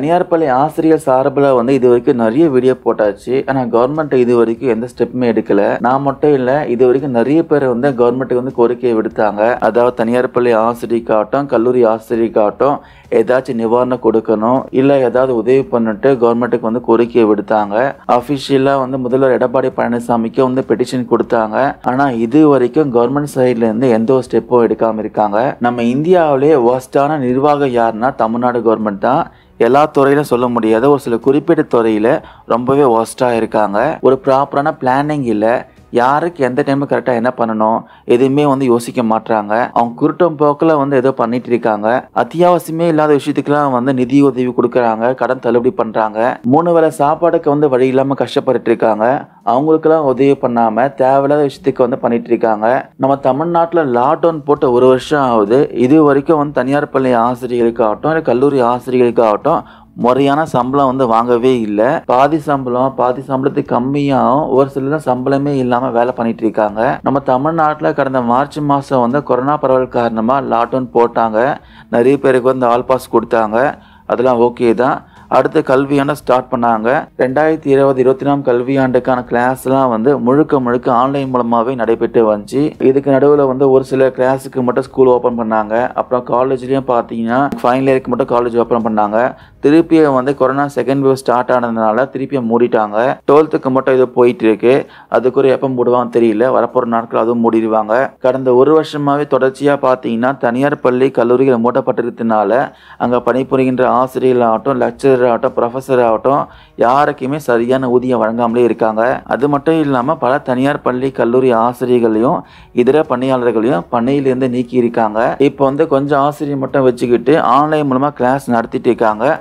தனியார் பள்ளி ஆசிரியர் சார்பில் வந்து இது வரைக்கும் நிறைய வீடியோ போட்டாச்சு ஆனால் கவர்மெண்ட் இது வரைக்கும் எந்த ஸ்டெப்புமே எடுக்கல நான் மட்டும் இல்லை இது வரைக்கும் நிறைய பேர் வந்து கவர்மெண்ட்டுக்கு வந்து கோரிக்கையை விடுத்தாங்க அதாவது தனியார் பள்ளி ஆசிரியக்காகட்டும் கல்லூரி ஆசிரியக்காகட்டும் ஏதாச்சும் நிவாரணம் கொடுக்கணும் இல்லை ஏதாவது உதவி பண்ணிட்டு கவர்மெண்ட்டுக்கு வந்து கோரிக்கையை விடுத்தாங்க அஃபிஷியலாக வந்து முதல்வர் எடப்பாடி பழனிசாமிக்கு வந்து பெட்டிஷன் கொடுத்தாங்க ஆனால் இது வரைக்கும் கவர்மெண்ட் சைட்லேருந்து எந்த ஒரு ஸ்டெப்பும் எடுக்காமல் இருக்காங்க நம்ம இந்தியாவிலே ஒஸ்டான நிர்வாகம் யாருன்னா தமிழ்நாடு கவர்மெண்ட் தான் எல்லா துறையிலும் சொல்ல முடியாது ஒரு சில குறிப்பிட்ட துறையில் ரொம்பவே ஒஸ்டா இருக்காங்க ஒரு ப்ராப்பரான பிளானிங் இல்லை யாருக்கு எந்த டைமு கரெக்டாக என்ன பண்ணணும் எதுவுமே வந்து யோசிக்க மாட்டுறாங்க அவங்க குருட்டம் போக்கில் வந்து ஏதோ பண்ணிட்டு இருக்காங்க அத்தியாவசியமே இல்லாத விஷயத்துக்குலாம் வந்து நிதி உதவி கொடுக்குறாங்க கடன் தள்ளுபடி பண்ணுறாங்க மூணு வேளை சாப்பாடுக்கு வந்து வழி இல்லாமல் கஷ்டப்பட்டு இருக்காங்க அவங்களுக்கெல்லாம் உதவி பண்ணாமல் தேவையில்லாத விஷயத்துக்கு வந்து பண்ணிட்டு இருக்காங்க நம்ம தமிழ்நாட்டில் லாக்டவுன் போட்ட ஒரு வருஷம் ஆகுது இது வரைக்கும் வந்து தனியார் பள்ளி ஆசிரியர்களுக்காகட்டும் இல்லை கல்லூரி ஆசிரியர்களுக்காகட்டும் முறையான சம்பளம் வந்து வாங்கவே இல்லை பாதி சம்பளம் பாதி சம்பளத்துக்கு கம்மியாகவும் ஒரு சிலர் சம்பளமே இல்லாமல் வேலை பண்ணிட்டு இருக்காங்க நம்ம தமிழ்நாட்டில் கடந்த மார்ச் மாதம் வந்து கொரோனா பரவல் காரணமாக லாக்டவுன் போட்டாங்க நிறைய பேருக்கு வந்து ஆல் பாஸ் கொடுத்தாங்க அதெல்லாம் ஓகே தான் அடுத்து கல்வியாண்டை ஸ்டார்ட் பண்ணாங்க ரெண்டாயிரத்தி இருபது இருபத்தி நாலு கல்வியாண்டுக்கான கிளாஸ்லாம் வந்து முழுக்க முழுக்க ஆன்லைன் மூலமாகவே நடைபெற்று வந்துச்சு இதுக்கு நடுவில் வந்து ஒரு சில கிளாஸுக்கு மட்டும் ஸ்கூல் ஓப்பன் பண்ணாங்க அப்புறம் காலேஜ்லேயும் பார்த்தீங்கன்னா ஃபைனல் இயருக்கு மட்டும் காலேஜ் ஓப்பன் பண்ணாங்க திருப்பியும் வந்து கொரோனா செகண்ட் வேவ் ஸ்டார்ட் ஆனதுனால திருப்பியும் மூடிட்டாங்க டுவெல்த்துக்கு மட்டும் இது போயிட்டு இருக்கு அதுக்குறை எப்போ மூடுவாங்க தெரியல வரப்போற நாட்கள் அதுவும் மூடிடுவாங்க கடந்த ஒரு வருஷமாவே தொடர்ச்சியா பார்த்தீங்கன்னா தனியார் பள்ளி கல்லூரிகள் மூடப்பட்டிருக்கிறதுனால அங்கே பணிபுரிகின்ற ஆசிரியர்கள் ஆகட்டும் லெக்சரர் ஆகட்டும் ப்ரொஃபஸர் ஆகட்டும் யாருக்குமே சரியான ஊதியம் வழங்காமலே இருக்காங்க அது மட்டும் இல்லாமல் பல தனியார் பள்ளி கல்லூரி ஆசிரியர்களையும் இதர பணியாளர்களையும் பணியிலிருந்து நீக்கி இருக்காங்க இப்போ வந்து கொஞ்சம் ஆசிரியர் மட்டும் வச்சுக்கிட்டு ஆன்லைன் மூலமாக கிளாஸ் நடத்திட்டு இருக்காங்க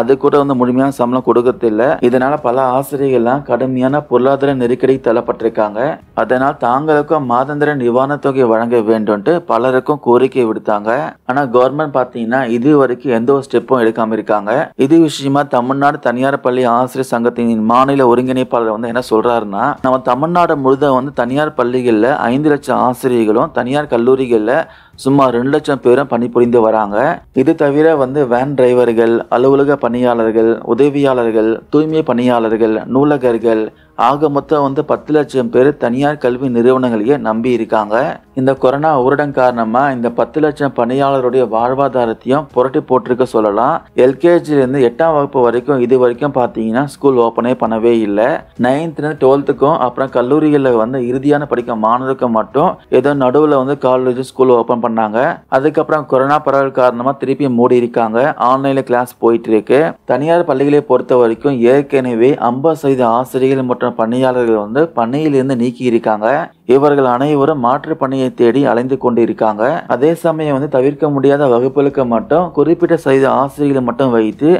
அது கூட வந்து முழுமையான சம்பளம் கொடுக்கறதில்ல இதனால பல ஆசிரியர்கள்லாம் கடுமையான பொருளாதார நெருக்கடி தள்ளப்பட்டிருக்காங்க அதனால் தாங்களுக்கும் மாதந்திர நிவாரணத் தொகை வழங்க வேண்டும்ட்டு பலருக்கும் கோரிக்கை விடுத்தாங்க ஆனா கவர்மெண்ட் பாத்தீங்கன்னா இது வரைக்கும் எந்த ஒரு ஸ்டெப்பும் எடுக்காம இருக்காங்க இது விஷயமா தமிழ்நாடு தனியார் பள்ளி ஆசிரியர் சங்கத்தின் மாநில ஒருங்கிணைப்பாளர் வந்து என்ன சொல்றாருன்னா நம்ம தமிழ்நாடு முழுதும் வந்து தனியார் பள்ளிகளில் ஐந்து லட்சம் ஆசிரியர்களும் தனியார் கல்லூரிகளில் சுமார் ரெண்டு லட்சம் பேரும் பணிபுரிந்து வராங்க இது தவிர வந்து வேன் டிரைவர்கள் அலுவலக பணியாளர்கள் உதவியாளர்கள் தூய்மை பணியாளர்கள் நூலகர்கள் ஆக மொத்தம் வந்து பத்து லட்சம் பேர் தனியார் கல்வி நிறுவனங்களையே நம்பி இருக்காங்க இந்த கொரோனா ஊரடம் காரணமா இந்த பத்து லட்சம் பணியாளருடைய வாழ்வாதாரத்தையும் புரட்டி போட்டிருக்க சொல்லலாம் எல்கேஜிலேருந்து எட்டாம் வகுப்பு வரைக்கும் இது வரைக்கும் பார்த்தீங்கன்னா ஸ்கூல் ஓப்பனே பண்ணவே இல்லை நைன்த்லேருந்து டுவெல்த்துக்கும் அப்புறம் கல்லூரிகளில் வந்து இறுதியான படிக்க மாணவருக்கு மட்டும் ஏதோ நடுவில் வந்து காலேஜ் ஸ்கூல் ஓப்பன் பண்ணாங்க அதுக்கப்புறம் கொரோனா பரவல் காரணமாக திருப்பி மூடி இருக்காங்க ஆன்லைனில் கிளாஸ் போயிட்டு இருக்கு தனியார் பள்ளிகளை பொறுத்த வரைக்கும் ஏற்கனவே ஐம்பது சதவீத ஆசிரியர்கள் மற்றும் மற்றும் பணியாளர்கள் வந்து பணியிலிருந்து நீக்கி இருக்காங்க இவர்கள் அனைவரும் மாற்று பணியை தேடி அலைந்து கொண்டிருக்காங்க அதே சமயம் வந்து தவிர்க்க முடியாத வகுப்புகளுக்கு மட்டும் குறிப்பிட்ட செய்த ஆசிரியர்களை மட்டும் வைத்து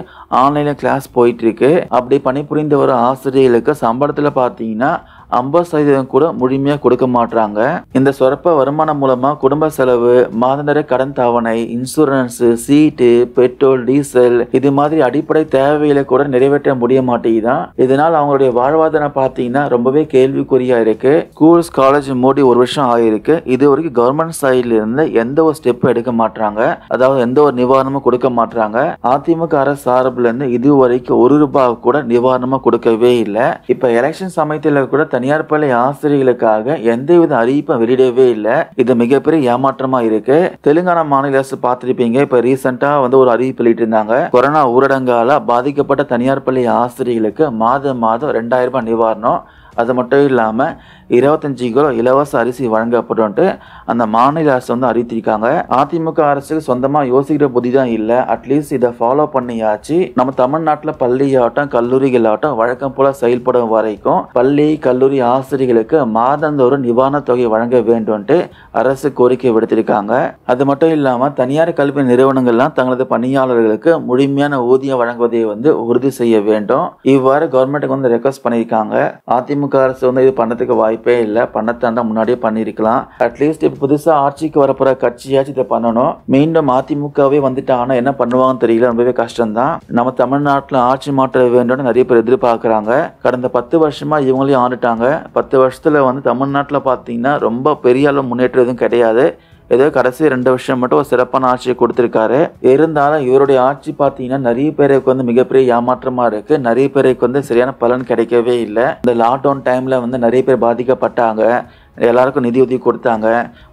ஆன்லைனில் கிளாஸ் போயிட்டு இருக்கு அப்படி பணிபுரிந்து வர ஆசிரியர்களுக்கு சம்பளத்தில் பார்த்தீங்கன்னா ஐம்பது சதவீதம் கூட முழுமையாக கொடுக்க மாட்டாங்க இந்த சொரப்ப வருமானம் மூலமாக குடும்ப செலவு மாதந்திர கடன் தவணை இன்சூரன்ஸு சீட்டு பெட்ரோல் டீசல் இது மாதிரி அடிப்படை தேவைகளை கூட நிறைவேற்ற முடிய மாட்டேங்குதான் இதனால் அவங்களுடைய வாழ்வாதாரம் பார்த்தீங்கன்னா ரொம்பவே கேள்விக்குறியாக இருக்கு ஸ்கூல் ஸ்காலர் காலேஜ் மூடி ஒரு வருஷம் ஆகியிருக்கு இது வரைக்கும் கவர்மெண்ட் சைட்லேருந்து எந்த ஒரு ஸ்டெப்பும் எடுக்க மாட்டாங்க அதாவது எந்த ஒரு நிவாரணமும் கொடுக்க மாட்டாங்க அதிமுக அரசு இருந்து இது வரைக்கும் ஒரு ரூபாய் கூட நிவாரணமாக கொடுக்கவே இல்லை இப்போ எலெக்ஷன் சமயத்தில் கூட தனியார் பள்ளி ஆசிரியர்களுக்காக எந்த வித அறிவிப்பும் வெளியிடவே இல்லை இது மிகப்பெரிய ஏமாற்றமா இருக்கு தெலுங்கானா மாநில அரசு பார்த்துருப்பீங்க இப்போ ரீசெண்டா வந்து ஒரு அறிவிப்பு வெளியிட்டிருந்தாங்க இருந்தாங்க கொரோனா ஊரடங்கால பாதிக்கப்பட்ட தனியார் பள்ளி ஆசிரியர்களுக்கு மாதம் மாதம் ரெண்டாயிரம் ரூபாய் நிவாரணம் அது மட்டும் இல்லாமல் இருபத்தஞ்சி கிலோ இலவச அரிசி வழங்கப்படும்ட்டு அந்த மாநில அரசு வந்து அறிவித்திருக்காங்க அதிமுக அரசுக்கு சொந்தமாக யோசிக்கிற புத்தி தான் இல்லை அட்லீஸ்ட் இதை ஃபாலோ பண்ணியாச்சு நம்ம தமிழ்நாட்டில் பள்ளி ஆட்டம் கல்லூரிகள் ஆட்டம் வழக்கம் போல செயல்படும் வரைக்கும் பள்ளி கல்லூரி ஆசிரியர்களுக்கு மாதந்தோறும் நிவாரணத் தொகை வழங்க வேண்டும்ட்டு அரசு கோரிக்கை விடுத்திருக்காங்க அது மட்டும் இல்லாமல் தனியார் கல்வி நிறுவனங்கள்லாம் தங்களது பணியாளர்களுக்கு முழுமையான ஊதியம் வழங்குவதை வந்து உறுதி செய்ய வேண்டும் இவ்வாறு கவர்மெண்ட்டுக்கு வந்து ரெக்வஸ்ட் பண்ணியிருக்காங்க அதிமுக திமுக அரசு வந்து இது பண்ணதுக்கு வாய்ப்பே இல்லை பண்ணத்தாண்டா முன்னாடியே பண்ணியிருக்கலாம் அட்லீஸ்ட் இப்போ புதுசாக ஆட்சிக்கு வரப்போகிற கட்சியாச்சும் இதை பண்ணணும் மீண்டும் அதிமுகவே ஆனால் என்ன பண்ணுவாங்கன்னு தெரியல ரொம்பவே கஷ்டம்தான் நம்ம தமிழ்நாட்டில் ஆட்சி மாற்ற வேண்டும்னு நிறைய பேர் எதிர்பார்க்குறாங்க கடந்த பத்து வருஷமாக இவங்களையும் ஆண்டுட்டாங்க பத்து வருஷத்தில் வந்து தமிழ்நாட்டில் பார்த்தீங்கன்னா ரொம்ப பெரிய அளவு முன்னேற்றம் எதுவும் கிடையாது ஏதோ கடைசி ரெண்டு வருஷம் மட்டும் ஒரு சிறப்பான ஆட்சியை கொடுத்துருக்காரு இருந்தாலும் இவருடைய ஆட்சி பார்த்தீங்கன்னா நிறைய பேருக்கு வந்து மிகப்பெரிய ஏமாற்றமாக இருக்குது நிறைய பேருக்கு வந்து சரியான பலன் கிடைக்கவே இல்லை இந்த லாக்டவுன் டைமில் வந்து நிறைய பேர் பாதிக்கப்பட்டாங்க எல்லாருக்கும் நிதியுதவி கொடுத்தாங்க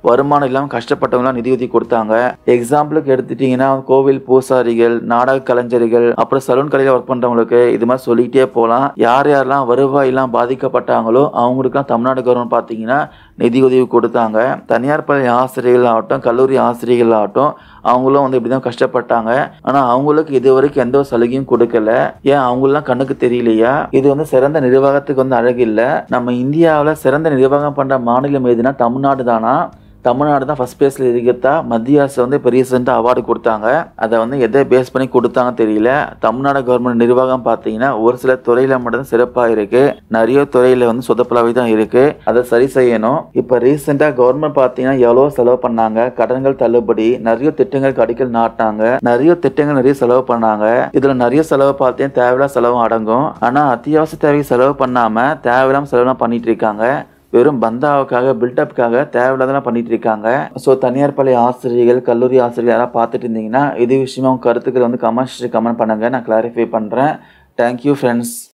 வருமானம் இல்லாமல் கஷ்டப்பட்டவங்களாம் நிதியுதவி கொடுத்தாங்க எக்ஸாம்பிளுக்கு எடுத்துட்டிங்கன்னா கோவில் பூசாரிகள் நாடக கலைஞர்கள் அப்புறம் சலூன் கடையில் ஒர்க் பண்ணுறவங்களுக்கு இது மாதிரி சொல்லிக்கிட்டே போகலாம் யார் யாரெல்லாம் வருவாயெல்லாம் பாதிக்கப்பட்டாங்களோ அவங்களுக்குலாம் தமிழ்நாடு கவர்மெண்ட் பார்த்தீங்கன்னா நிதி உதவி கொடுத்தாங்க தனியார் பள்ளி ஆசிரியர்கள் ஆகட்டும் கல்லூரி ஆசிரியர்கள் ஆகட்டும் அவங்களும் வந்து இப்படி தான் கஷ்டப்பட்டாங்க ஆனால் அவங்களுக்கு இது வரைக்கும் எந்த ஒரு சலுகையும் கொடுக்கல ஏன் அவங்களாம் கண்ணுக்கு தெரியலையா இது வந்து சிறந்த நிர்வாகத்துக்கு வந்து அழகு இல்லை நம்ம இந்தியாவில் சிறந்த நிர்வாகம் பண்ணுற மாநிலம் எதுனா தமிழ்நாடு தானா தமிழ்நாடு தான் ஃபஸ்ட் பிளேஸில் இருக்கிறதா மத்திய அரசு வந்து இப்போ ரீசெண்டாக அவார்டு கொடுத்தாங்க அதை வந்து எதை பேஸ் பண்ணி கொடுத்தாங்க தெரியல தமிழ்நாடு கவர்மெண்ட் நிர்வாகம் பார்த்தீங்கன்னா ஒரு சில துறையில் மட்டும் சிறப்பாக இருக்குது நிறைய துறையில் வந்து சொதப்பலாகவே தான் இருக்குது அதை சரி செய்யணும் இப்போ ரீசெண்டாக கவர்மெண்ட் பார்த்தீங்கன்னா எவ்வளோ செலவு பண்ணாங்க கடன்கள் தள்ளுபடி நிறைய திட்டங்கள் அடிக்கல் நாட்டினாங்க நிறைய திட்டங்கள் நிறைய செலவு பண்ணாங்க இதில் நிறைய செலவு பார்த்தீங்கன்னா தேவையில்லாத செலவும் அடங்கும் ஆனால் அத்தியாவசிய தேவை செலவு பண்ணாமல் தேவையில்லாமல் செலவுலாம் பண்ணிட்டு இருக்காங்க வெறும் பந்தாவுக்காக பில்டப்புக்காக தேவையில்லாதான் பண்ணிட்டு இருக்காங்க ஸோ தனியார் பள்ளி ஆசிரியர்கள் கல்லூரி ஆசிரியர்கள் யாராவது பார்த்துட்டு இருந்தீங்கன்னா இது விஷயமா உங்கள் கருத்துக்களை வந்து கமெண்ட் கமெண்ட் பண்ணுங்கள் நான் கிளாரிஃபை பண்ணுறேன் தேங்க்யூ ஃப்ரெண்ட்ஸ்